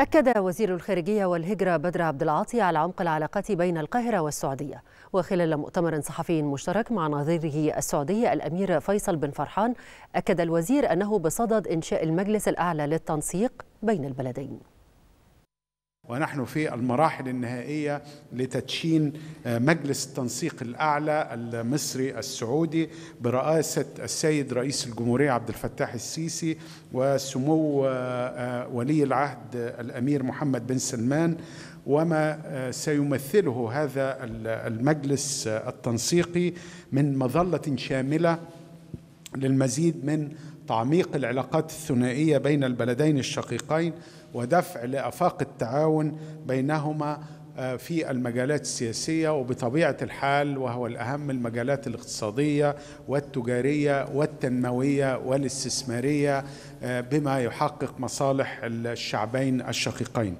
أكد وزير الخارجية والهجرة بدر عبد العاطي على عمق العلاقات بين القاهرة والسعودية وخلال مؤتمر صحفي مشترك مع نظيره السعودي الأمير فيصل بن فرحان أكد الوزير أنه بصدد إنشاء المجلس الأعلى للتنسيق بين البلدين ونحن في المراحل النهائيه لتدشين آه، مجلس التنسيق الاعلى المصري السعودي برئاسه السيد رئيس الجمهوريه عبد الفتاح السيسي وسمو آه، آه، ولي العهد الامير محمد بن سلمان وما سيمثله هذا المجلس التنسيقي من مظله شامله للمزيد من تعميق العلاقات الثنائيه بين البلدين الشقيقين ودفع لافاق التعاون بينهما آه، في المجالات السياسيه وبطبيعه الحال وهو الاهم المجالات الاقتصاديه والتجاريه والتنمويه والاستثماريه آه، بما يحقق مصالح الشعبين الشقيقين